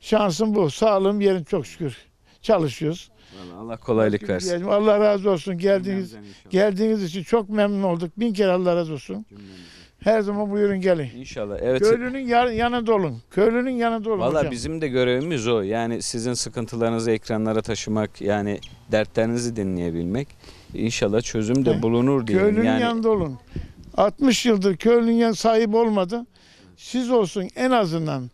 [SPEAKER 4] Şansım bu. Sağlığım yerim çok şükür. Çalışıyoruz.
[SPEAKER 2] Vallahi Allah kolaylık versin.
[SPEAKER 4] Allah razı olsun. Geldiğiniz geldiğiniz için çok memnun olduk. Bin kere Allah razı olsun. Her zaman buyurun gelin.
[SPEAKER 2] İnşallah. Evet. Köylünün
[SPEAKER 4] ya- yanında olun. Köylünün yanında olun Valla hocam. bizim
[SPEAKER 2] de görevimiz o. Yani sizin sıkıntılarınızı ekranlara taşımak, yani dertlerinizi dinleyebilmek. İnşallah çözüm de bulunur diye. Köylünün Yani yanında
[SPEAKER 4] olun. 60 yıldır köylünün yan sahip olmadı. Siz olsun en azından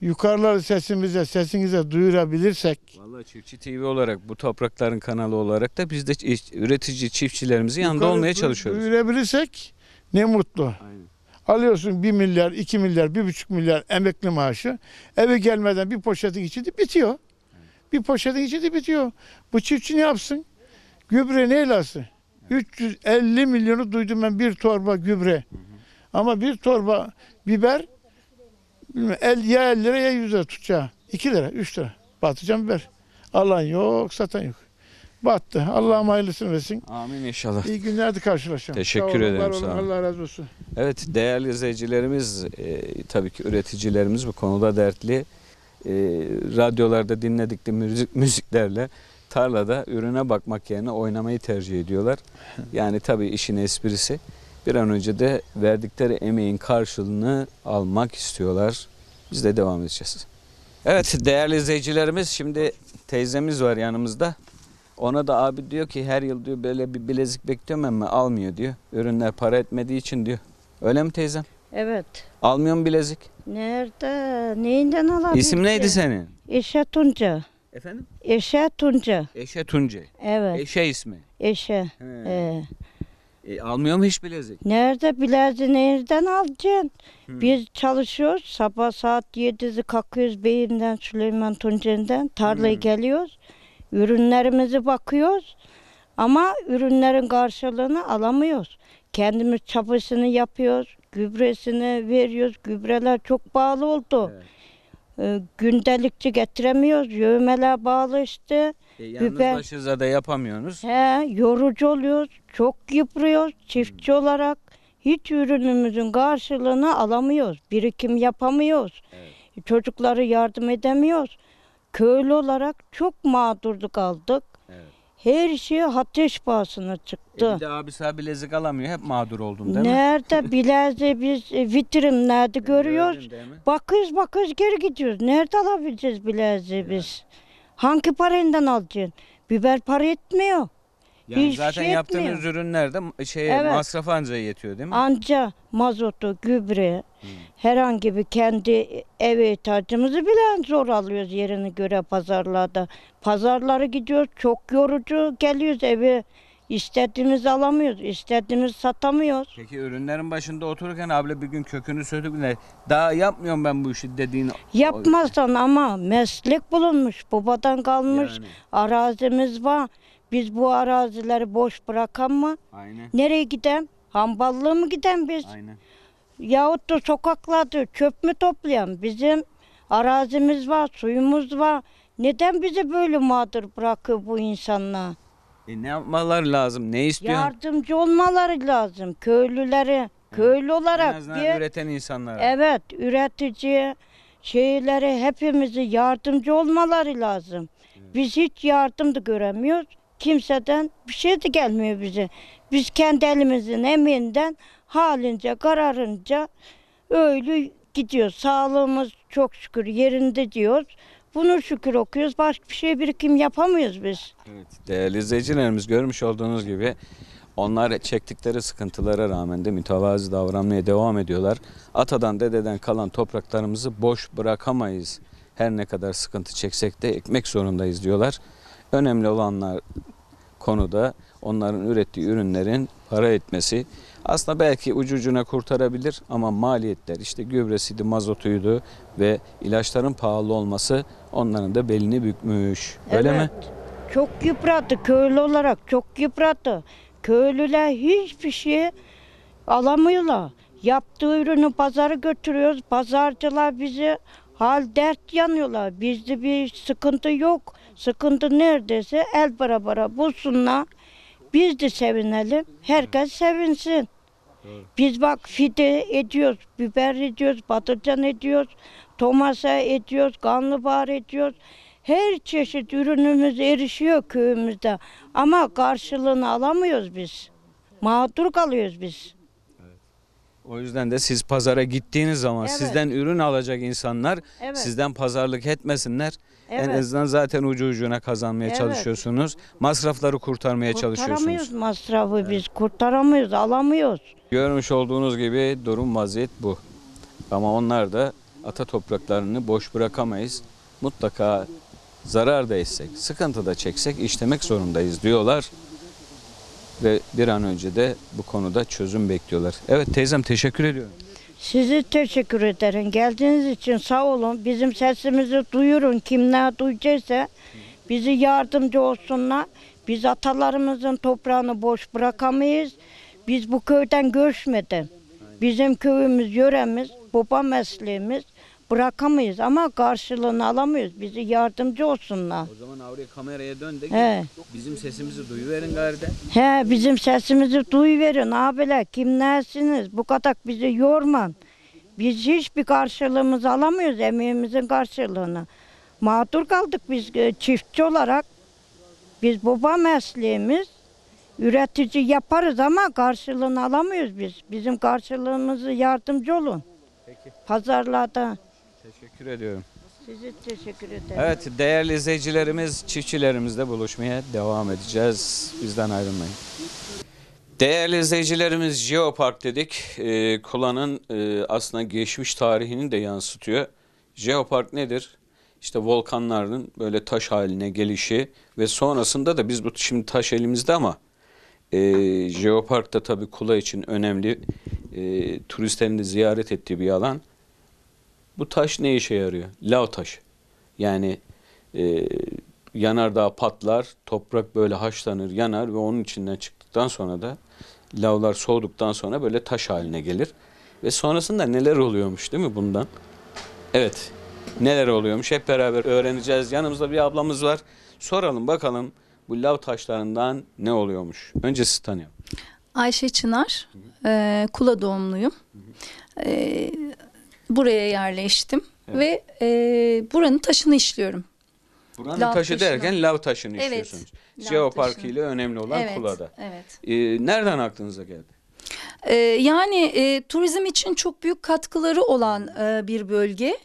[SPEAKER 4] yukarıları sesimize, sesinize duyurabilirsek.
[SPEAKER 2] Vallahi Çiftçi TV olarak bu toprakların kanalı olarak da biz de üretici çiftçilerimizi yanında olmaya çalışıyoruz.
[SPEAKER 4] Duyurabilirsek ne mutlu. Aynen. Alıyorsun 1 milyar, 2 milyar, 1,5 milyar emekli maaşı. Eve gelmeden bir poşetin içinde bitiyor. Bir poşetin içinde bitiyor. Bu çiftçi ne yapsın? Gübre neyle alsın? 350 milyonu duydum ben bir torba gübre. Hı. Ama bir torba biber el, ya 50 lira ya 100 lira tutacak. 2 lira, 3 lira. Batacağım biber. Alan yok, satan yok. Battı. Allah'ım hayırlısını versin.
[SPEAKER 2] Amin inşallah. İyi
[SPEAKER 4] günlerde karşılaşalım. Teşekkür olun, ederim. Olun, sağ olun. Allah razı olsun.
[SPEAKER 2] Evet değerli izleyicilerimiz, e, tabii ki üreticilerimiz bu konuda dertli. E, radyolarda dinledikleri müzik, müziklerle tarlada ürüne bakmak yerine oynamayı tercih ediyorlar. Yani tabii işin esprisi bir an önce de verdikleri emeğin karşılığını almak istiyorlar. Biz de devam edeceğiz. Evet değerli izleyicilerimiz şimdi teyzemiz var yanımızda. Ona da abi diyor ki her yıl diyor böyle bir bilezik bekliyorum ama almıyor diyor. Ürünler para etmediği için diyor. Öyle mi teyzem? Evet. Almıyor mu bilezik?
[SPEAKER 5] Nerede? Neyinden alabilir? İsim neydi senin? Eşe Tunca. Efendim? Eşe Tunca.
[SPEAKER 2] Eşe Tunca. Evet. Eşe ismi. Eşe. Ee, e, almıyor mu hiç bilezik? Nerede
[SPEAKER 5] bileziği nereden alacaksın? Hı. Hmm. Biz çalışıyoruz. Sabah saat 7'de kalkıyoruz Beyim'den, Süleyman Tunceli'den. Tarlaya Hı. Hmm. geliyoruz. Ürünlerimizi bakıyoruz. Ama ürünlerin karşılığını alamıyoruz. Kendimiz çapısını yapıyoruz. Gübresini veriyoruz. Gübreler çok bağlı oldu. Evet e, gündelikçi getiremiyoruz. Yövmele bağlı işte. E, yalnız Biber.
[SPEAKER 2] başınıza da yapamıyorsunuz.
[SPEAKER 5] He, yorucu oluyoruz. Çok yıprıyoruz çiftçi hmm. olarak. Hiç ürünümüzün karşılığını alamıyoruz. Birikim yapamıyoruz. Evet. Çocukları yardım edemiyoruz. Köylü olarak çok mağdurduk aldık. Her şey ateş pahasına çıktı.
[SPEAKER 2] E abisi abi lezik alamıyor. Hep mağdur oldun değil
[SPEAKER 5] Nerede mi? Nerede *laughs* biz e, vitrinlerde e, görüyoruz. Bakıyoruz bakıyoruz geri gidiyoruz. Nerede alabileceğiz bileziği biz? Hangi parayından alacaksın? Biber para etmiyor. Yani Hiçbir zaten şey yaptığınız etmiyor.
[SPEAKER 2] ürünlerde şey Evet. masraf anca yetiyor değil mi?
[SPEAKER 5] Anca mazotu, gübre, hmm. herhangi bir kendi ev ihtiyacımızı bilen zor alıyoruz yerine göre pazarlarda. Pazarlara gidiyoruz, çok yorucu geliyoruz evi İstediğimizi alamıyoruz, istediğimizi satamıyoruz.
[SPEAKER 2] Peki ürünlerin başında otururken abla bir gün kökünü söküp ne? Daha yapmıyorum ben bu işi dediğin. Yapmazsan
[SPEAKER 5] ama meslek bulunmuş, babadan kalmış, Yani. arazimiz var. Biz bu arazileri boş bırakan mı? Aynen. Nereye gidem? Hamballığa mı gidem biz? Aynen. Yahut da sokaklarda çöp mü toplayan? Bizim arazimiz var, suyumuz var. Neden bizi böyle mağdur bırakıyor bu insanlar?
[SPEAKER 2] E ne yapmaları lazım? Ne istiyor?
[SPEAKER 5] Yardımcı olmaları lazım köylülere. Köylü olarak en bir,
[SPEAKER 2] üreten insanlara.
[SPEAKER 5] Evet, üretici şeylere hepimizi yardımcı olmaları lazım. Biz hiç yardım da göremiyoruz. Kimseden bir şey de gelmiyor bize. Biz kendi elimizin emeğinden halince, kararınca öyle gidiyor. Sağlığımız çok şükür yerinde diyoruz. Bunu şükür okuyoruz. Başka bir şey birikim yapamıyoruz biz. Evet,
[SPEAKER 2] değerli izleyicilerimiz görmüş olduğunuz gibi onlar çektikleri sıkıntılara rağmen de mütevazı davranmaya devam ediyorlar. Atadan dededen kalan topraklarımızı boş bırakamayız. Her ne kadar sıkıntı çeksek de ekmek zorundayız diyorlar. Önemli olanlar konuda onların ürettiği ürünlerin para etmesi aslında belki ucucuna kurtarabilir ama maliyetler işte gübresiydi, mazotuydu ve ilaçların pahalı olması onların da belini bükmüş. Öyle mi?
[SPEAKER 5] Çok yıprattı köylü olarak çok yıprattı. Köylüler hiçbir şey alamıyorlar. Yaptığı ürünü pazara götürüyoruz. Pazarcılar bizi hal dert yanıyorlar. Bizde bir sıkıntı yok. Sıkıntı neredeyse el para para bulsunlar. Biz de sevinelim. Herkes sevinsin. Biz bak fide ediyoruz, biber ediyoruz, patlıcan ediyoruz, tomasa ediyoruz, kanlıbahar ediyoruz. Her çeşit ürünümüz erişiyor köyümüzde ama karşılığını alamıyoruz biz. Mağdur kalıyoruz biz.
[SPEAKER 2] O yüzden de siz pazara gittiğiniz zaman Evet. sizden ürün alacak insanlar Evet. sizden pazarlık etmesinler. Evet. En azından zaten ucu ucuna kazanmaya Evet. çalışıyorsunuz. Masrafları kurtarmaya çalışıyorsunuz. Kurtaramıyoruz
[SPEAKER 5] masrafı biz. Kurtaramıyoruz, alamıyoruz.
[SPEAKER 2] Görmüş olduğunuz gibi durum vaziyet bu. Ama onlar da ata topraklarını boş bırakamayız. Mutlaka zarar da etsek, sıkıntı da çeksek işlemek zorundayız diyorlar. Ve bir an önce de bu konuda çözüm bekliyorlar. Evet teyzem teşekkür ediyorum.
[SPEAKER 5] Sizi teşekkür ederim. Geldiğiniz için sağ olun. Bizim sesimizi duyurun. Kim ne duyacaksa bizi yardımcı olsunlar. Biz atalarımızın toprağını boş bırakamayız. Biz bu köyden göçmeden. Bizim köyümüz, yöremiz, baba mesleğimiz bırakamayız ama karşılığını alamıyoruz. Bizi yardımcı olsunlar. O zaman
[SPEAKER 2] avre kameraya döndük. bizim sesimizi duyuverin gari
[SPEAKER 5] He bizim sesimizi duyuverin abiler Kim nersiniz? bu katak bizi yorman. Biz hiçbir karşılığımız alamıyoruz emeğimizin karşılığını. Mağdur kaldık biz e, çiftçi olarak. Biz baba mesleğimiz üretici yaparız ama karşılığını alamıyoruz biz. Bizim karşılığımızı yardımcı olun. Peki. Pazarlarda
[SPEAKER 2] Teşekkür ediyorum.
[SPEAKER 5] Sizi teşekkür ederim. Evet
[SPEAKER 2] değerli izleyicilerimiz çiftçilerimizle buluşmaya devam edeceğiz. Bizden ayrılmayın. Değerli izleyicilerimiz Jeopark dedik. Ee, Kula'nın e, aslında geçmiş tarihini de yansıtıyor. Jeopark nedir? İşte volkanların böyle taş haline gelişi ve sonrasında da biz bu şimdi taş elimizde ama e, Jeopark da tabii Kula için önemli. E, turistlerin de ziyaret ettiği bir alan. Bu taş ne işe yarıyor? Lav taş, Yani e, yanardağ patlar, toprak böyle haşlanır, yanar ve onun içinden çıktıktan sonra da lavlar soğuduktan sonra böyle taş haline gelir. Ve sonrasında neler oluyormuş değil mi bundan? Evet, neler oluyormuş hep beraber öğreneceğiz. Yanımızda bir ablamız var. Soralım bakalım bu lav taşlarından ne oluyormuş? Önce sizi tanıyalım.
[SPEAKER 6] Ayşe Çınar, e, Kula doğumluyum. E, buraya yerleştim evet. ve e, buranın taşını işliyorum. Buranın lav taşı taşını. derken lav taşını evet, işliyorsunuz. Jeoparkı ile
[SPEAKER 2] önemli olan evet, Kula'da. Evet. Ee, nereden aklınıza geldi?
[SPEAKER 6] E, yani e, turizm için çok büyük katkıları olan e, bir bölge.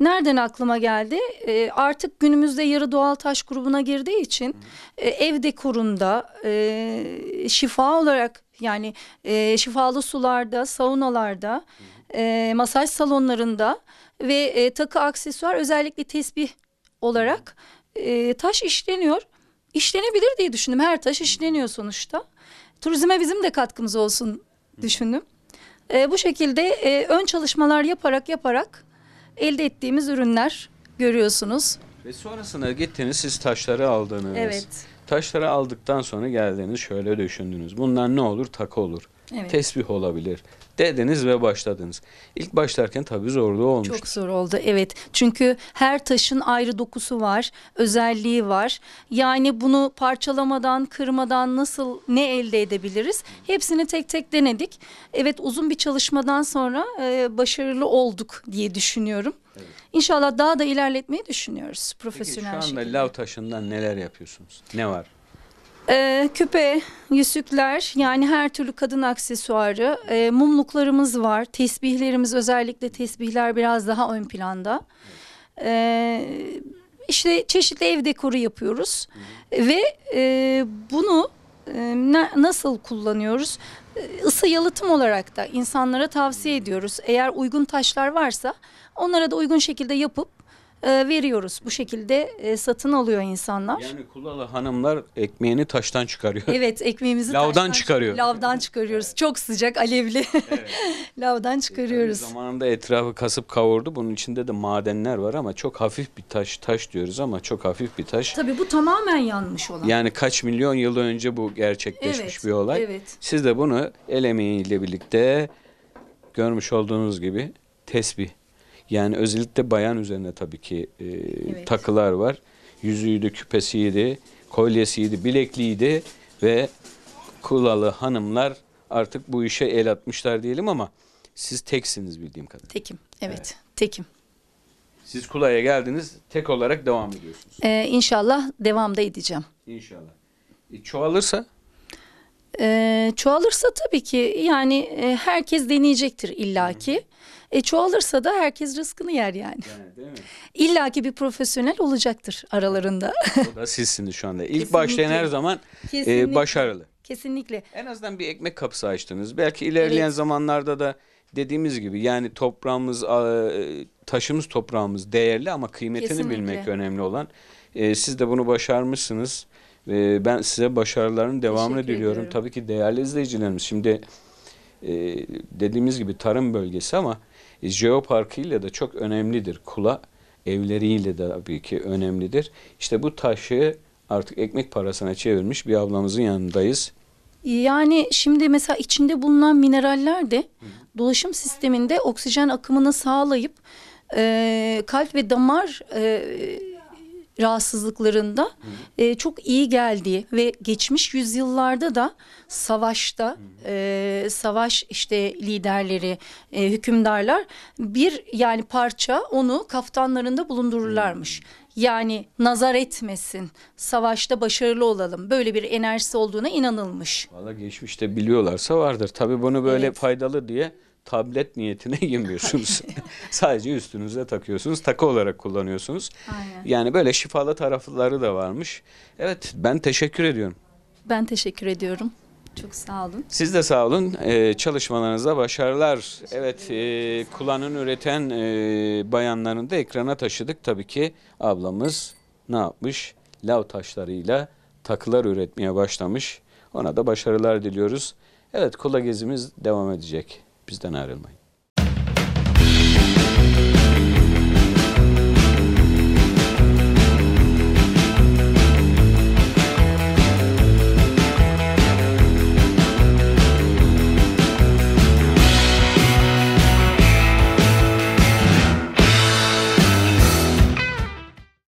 [SPEAKER 6] Nereden aklıma geldi? E, artık günümüzde yarı doğal taş grubuna girdiği için E, ev dekorunda e, şifa olarak yani e, şifalı sularda, saunalarda... hı e, masaj salonlarında ve e, takı aksesuar özellikle tesbih olarak e, taş işleniyor. İşlenebilir diye düşündüm. Her taş işleniyor sonuçta. Turizme bizim de katkımız olsun düşündüm. E, bu şekilde e, ön çalışmalar yaparak yaparak elde ettiğimiz ürünler görüyorsunuz.
[SPEAKER 2] Ve sonrasında gittiniz siz taşları aldınız. Evet. Taşları aldıktan sonra geldiniz şöyle düşündünüz. Bundan ne olur? Takı olur. Evet. Tesbih olabilir. Dediniz ve başladınız. İlk başlarken tabii zorluğu olmuş.
[SPEAKER 6] Çok zor oldu evet. Çünkü her taşın ayrı dokusu var, özelliği var. Yani bunu parçalamadan, kırmadan nasıl ne elde edebiliriz? Hepsini tek tek denedik. Evet uzun bir çalışmadan sonra e, başarılı olduk diye düşünüyorum. Evet. İnşallah daha da ilerletmeyi düşünüyoruz profesyonel Peki, şu anda şekilde.
[SPEAKER 2] lav taşından neler yapıyorsunuz? Ne var?
[SPEAKER 6] Ee, küpe, yüzükler yani her türlü kadın aksesuarı, e, mumluklarımız var, tesbihlerimiz özellikle tesbihler biraz daha ön planda. Ee, işte çeşitli ev dekoru yapıyoruz ve e, bunu e, nasıl kullanıyoruz? Isı e, yalıtım olarak da insanlara tavsiye ediyoruz. Eğer uygun taşlar varsa onlara da uygun şekilde yapıp ee, veriyoruz. Bu şekilde e, satın alıyor insanlar. Yani
[SPEAKER 2] Kulalı hanımlar ekmeğini taştan çıkarıyor. Evet
[SPEAKER 6] ekmeğimizi Lavdan taştan çıkarıyor. Lavdan çıkarıyoruz. Çok sıcak alevli. Evet. *laughs* Lavdan çıkarıyoruz.
[SPEAKER 2] Zamanında etrafı kasıp kavurdu. Bunun içinde de madenler var ama çok hafif bir taş. Taş diyoruz ama çok hafif bir taş.
[SPEAKER 6] Tabii bu tamamen yanmış olan. Yani
[SPEAKER 2] kaç milyon yıl önce bu gerçekleşmiş Evet, bir olay. evet. Siz de bunu el emeğiyle birlikte görmüş olduğunuz gibi tesbih yani özellikle bayan üzerine tabii ki e, evet. takılar var. Yüzüğüydü, küpesiydi, kolyesiydi, bilekliydi ve kulalı hanımlar artık bu işe el atmışlar diyelim ama siz teksiniz bildiğim kadarıyla.
[SPEAKER 6] Tekim, evet, evet. tekim.
[SPEAKER 2] Siz Kula'ya geldiniz, tek olarak devam ediyorsunuz.
[SPEAKER 6] Ee, inşallah devam da edeceğim.
[SPEAKER 2] İnşallah. E, çoğalırsa?
[SPEAKER 6] E, çoğalırsa tabii ki yani e, herkes deneyecektir illaki. E, çoğalırsa da herkes rızkını yer yani. yani değil mi? bir profesyonel olacaktır aralarında.
[SPEAKER 2] O da sizsiniz şu anda. İlk Kesinlikle. başlayan her zaman e, başarılı. Kesinlikle. En azından bir ekmek kapısı açtınız. Belki ilerleyen Evet. zamanlarda da dediğimiz gibi yani toprağımız, e, taşımız toprağımız değerli ama kıymetini Kesinlikle. bilmek önemli olan. E, Siz de bunu başarmışsınız. E, ben size başarıların devamını diliyorum. Tabii ki değerli izleyicilerimiz. Şimdi e, dediğimiz gibi tarım bölgesi ama e, jeoparkıyla da çok önemlidir. Kula evleriyle de tabii ki önemlidir. İşte bu taşı artık ekmek parasına çevirmiş bir ablamızın yanındayız.
[SPEAKER 6] Yani şimdi mesela içinde bulunan mineraller de dolaşım sisteminde oksijen akımını sağlayıp e, kalp ve damar e, rahatsızlıklarında e, çok iyi geldiği ve geçmiş yüzyıllarda da savaşta e, savaş işte liderleri e, hükümdarlar bir yani parça onu kaftanlarında bulundururlarmış. Yani nazar etmesin, savaşta başarılı olalım. Böyle bir enerjisi olduğuna inanılmış.
[SPEAKER 2] Valla geçmişte biliyorlarsa vardır. Tabii bunu böyle Evet. faydalı diye tablet niyetine yemiyorsunuz. *laughs* *laughs* Sadece üstünüze takıyorsunuz. Takı olarak kullanıyorsunuz. Aynen. Yani böyle şifalı tarafları da varmış. Evet ben teşekkür ediyorum.
[SPEAKER 6] Ben teşekkür ediyorum. Çok sağ olun.
[SPEAKER 2] Siz de sağ olun. Ee, çalışmalarınızda başarılar. Evet e, kulağının üreten e, bayanlarını da ekrana taşıdık. Tabii ki ablamız ne yapmış? Lav taşlarıyla takılar üretmeye başlamış. Ona da başarılar diliyoruz. Evet kula gezimiz devam edecek. Bizden ayrılmayın.